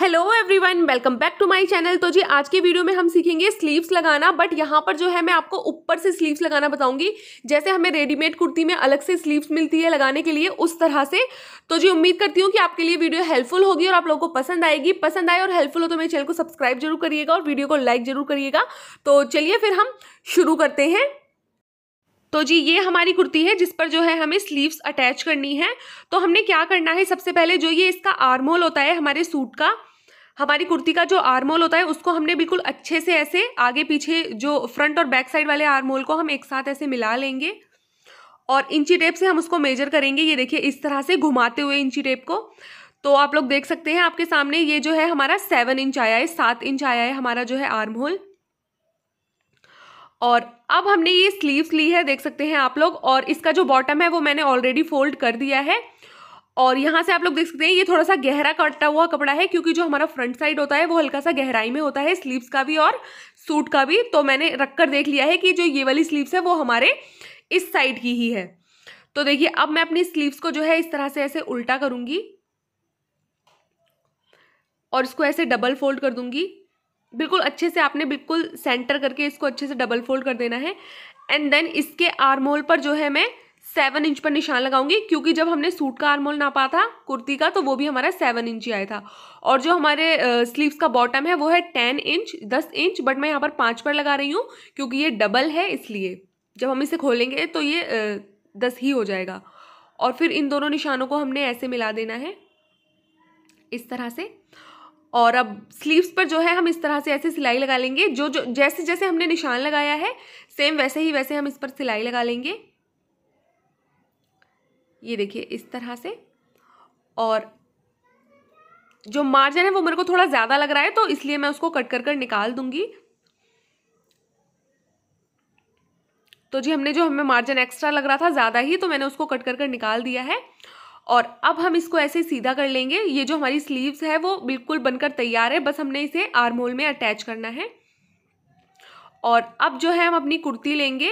hello everyone welcome back to my channel तो जी आज के वीडियो में हम सीखेंगे स्लीव्स लगाना बट यहाँ पर जो है मैं आपको ऊपर से स्लीव्स लगाना बताऊंगी जैसे हमें रेडीमेड कुर्ती में अलग से स्लीव्स मिलती है लगाने के लिए उस तरह से तो जी उम्मीद करती हूँ कि आपके लिए वीडियो हेल्पफुल होगी और आप लोगों को पसंद आएगी पसंद आए और हेल्पफुल हो तो मेरे चैनल को सब्सक्राइब जरूर करिएगा और वीडियो को लाइक जरूर करिएगा तो चलिए फिर हम शुरू करते हैं तो जी ये हमारी कुर्ती है जिस पर जो है हमें स्लीव्स अटैच करनी है तो हमने क्या करना है सबसे पहले जो ये इसका आर्म होल होता है हमारे सूट का हमारी कुर्ती का जो आर्मोल होता है उसको हमने बिल्कुल अच्छे से ऐसे आगे पीछे जो फ्रंट और बैक साइड वाले आर्मोल को हम एक साथ ऐसे मिला लेंगे और इंची टेप से हम उसको मेजर करेंगे ये देखिए इस तरह से घुमाते हुए इंची टेप को तो आप लोग देख सकते हैं आपके सामने ये जो है हमारा सेवन इंच आया है सात इंच आया है हमारा जो है आर्म होल और अब हमने ये स्लीव्स ली है देख सकते हैं आप लोग और इसका जो बॉटम है वो मैंने ऑलरेडी फोल्ड कर दिया है और यहाँ से आप लोग देख सकते हैं ये थोड़ा सा गहरा कटा हुआ कपड़ा है क्योंकि जो हमारा फ्रंट साइड होता है वो हल्का सा गहराई में होता है स्लीव्स का भी और सूट का भी तो मैंने रख कर देख लिया है कि जो ये वाली स्लीव्स है वो हमारे इस साइड की ही है तो देखिए अब मैं अपनी स्लीव्स को जो है इस तरह से ऐसे उल्टा करूँगी और इसको ऐसे डबल फोल्ड कर दूँगी बिल्कुल अच्छे से आपने बिल्कुल सेंटर करके इसको अच्छे से डबल फोल्ड कर देना है एंड देन इसके आर्म होल पर जो है मैं सेवन इंच पर निशान लगाऊंगी क्योंकि जब हमने सूट का आरमोल नापा था कुर्ती का तो वो भी हमारा सेवन इंच ही आया था और जो हमारे स्लीव्स का बॉटम है वो है टेन इंच दस इंच बट मैं यहाँ पर पाँच पर लगा रही हूँ क्योंकि ये डबल है इसलिए जब हम इसे खोलेंगे तो ये दस ही हो जाएगा और फिर इन दोनों निशानों को हमने ऐसे मिला देना है इस तरह से और अब स्लीव्स पर जो है हम इस तरह से ऐसे सिलाई लगा लेंगे जो जो जैसे जैसे हमने निशान लगाया है सेम वैसे ही वैसे हम इस पर सिलाई लगा लेंगे ये देखिए इस तरह से और जो मार्जिन है वो मेरे को थोड़ा ज़्यादा लग रहा है तो इसलिए मैं उसको कट कर कर निकाल दूंगी तो जी हमने जो हमें मार्जिन एक्स्ट्रा लग रहा था ज़्यादा ही तो मैंने उसको कट कर कर निकाल दिया है और अब हम इसको ऐसे सीधा कर लेंगे ये जो हमारी स्लीव्स है वो बिल्कुल बनकर तैयार है बस हमने इसे आर्मोल में अटैच करना है और अब जो है हम अपनी कुर्ती लेंगे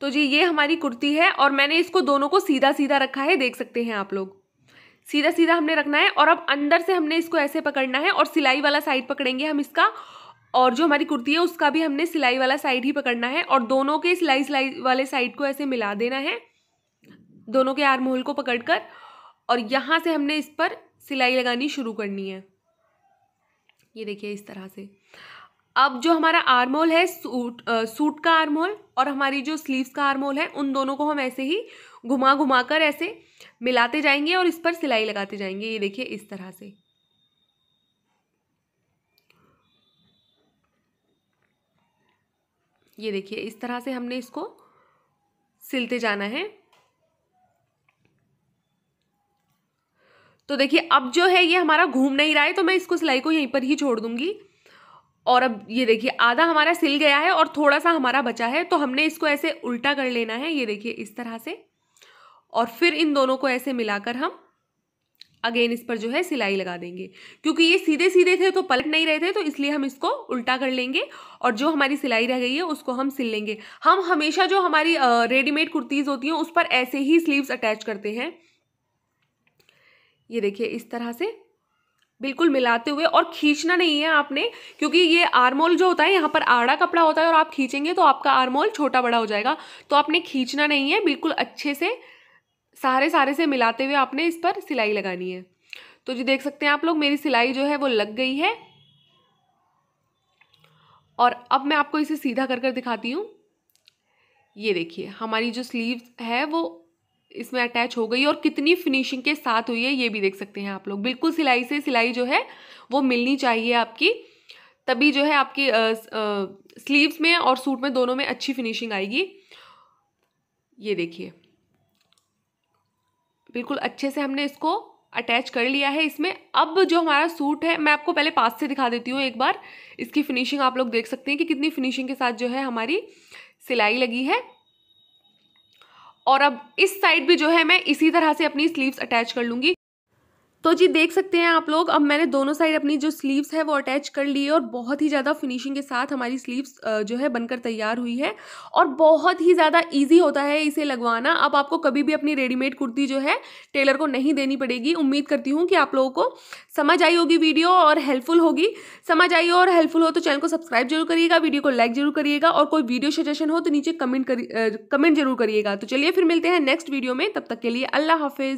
तो जी ये हमारी कुर्ती है और मैंने इसको दोनों को सीधा सीधा रखा है देख सकते हैं आप लोग सीधा सीधा हमने रखना है और अब अंदर से हमने इसको ऐसे पकड़ना है और सिलाई वाला साइड पकड़ेंगे हम इसका और जो हमारी कुर्ती है उसका भी हमने सिलाई वाला साइड ही पकड़ना है और दोनों के सिलाई सिलाई वाले साइड को ऐसे मिला देना है दोनों के आर मोहल को पकड़कर और यहाँ से हमने इस पर सिलाई लगानी शुरू करनी है ये देखिए इस तरह से अब जो हमारा आर्मोल है सूट आ, सूट का आर्मोल और हमारी जो स्लीव्स का आर्मोल है उन दोनों को हम ऐसे ही घुमा घुमा कर ऐसे मिलाते जाएंगे और इस पर सिलाई लगाते जाएंगे ये देखिए इस तरह से ये देखिए इस तरह से हमने इसको सिलते जाना है तो देखिए अब जो है ये हमारा घूम नहीं रहा है तो मैं इसको सिलाई को यहीं पर ही छोड़ दूंगी और अब ये देखिए आधा हमारा सिल गया है और थोड़ा सा हमारा बचा है तो हमने इसको ऐसे उल्टा कर लेना है ये देखिए इस तरह से और फिर इन दोनों को ऐसे मिलाकर हम अगेन इस पर जो है सिलाई लगा देंगे क्योंकि ये सीधे सीधे थे तो पलट नहीं रहे थे तो इसलिए हम इसको उल्टा कर लेंगे और जो हमारी सिलाई रह गई है उसको हम सिल लेंगे हम हमेशा जो हमारी रेडीमेड कुर्तीज़ होती हैं उस पर ऐसे ही स्लीव्स अटैच करते हैं ये देखिए इस तरह से बिल्कुल मिलाते हुए और खींचना नहीं है आपने क्योंकि ये आरमोल जो होता है यहाँ पर आड़ा कपड़ा होता है और आप खींचेंगे तो आपका आरमोल छोटा बड़ा हो जाएगा तो आपने खींचना नहीं है बिल्कुल अच्छे से सारे सारे से मिलाते हुए आपने इस पर सिलाई लगानी है तो जी देख सकते हैं आप लोग मेरी सिलाई जो है वो लग गई है और अब मैं आपको इसे सीधा कर कर दिखाती हूँ ये देखिए हमारी जो स्लीव है वो इसमें अटैच हो गई और कितनी फिनिशिंग के साथ हुई है ये भी देख सकते हैं आप लोग बिल्कुल सिलाई से सिलाई जो है वो मिलनी चाहिए आपकी तभी जो है आपकी स्लीव्स में और सूट में दोनों में अच्छी फिनिशिंग आएगी ये देखिए बिल्कुल अच्छे से हमने इसको अटैच कर लिया है इसमें अब जो हमारा सूट है मैं आपको पहले पास से दिखा देती हूँ एक बार इसकी फिनिशिंग आप लोग देख सकते हैं कि कितनी फिनिशिंग के साथ जो है हमारी सिलाई लगी है और अब इस साइड भी जो है मैं इसी तरह से अपनी स्लीव्स अटैच कर लूँगी तो जी देख सकते हैं आप लोग अब मैंने दोनों साइड अपनी जो स्लीव्स है वो अटैच कर ली है और बहुत ही ज़्यादा फिनिशिंग के साथ हमारी स्लीव्स जो है बनकर तैयार हुई है और बहुत ही ज़्यादा इजी होता है इसे लगवाना अब आपको कभी भी अपनी रेडीमेड कुर्ती जो है टेलर को नहीं देनी पड़ेगी उम्मीद करती हूँ कि आप लोगों को समझ आई होगी वीडियो और हेल्पफुल होगी समझ आई हो और हेल्पफुल हो तो चैनल को सब्सक्राइब जरूर करिएगा वीडियो को लाइक जरूर करिएगा और कोई वीडियो सजेशन हो तो नीचे कमेंट कमेंट जरूर करिएगा तो चलिए फिर मिलते हैं नेक्स्ट वीडियो में तब तक के लिए अल्लाह हाफिज़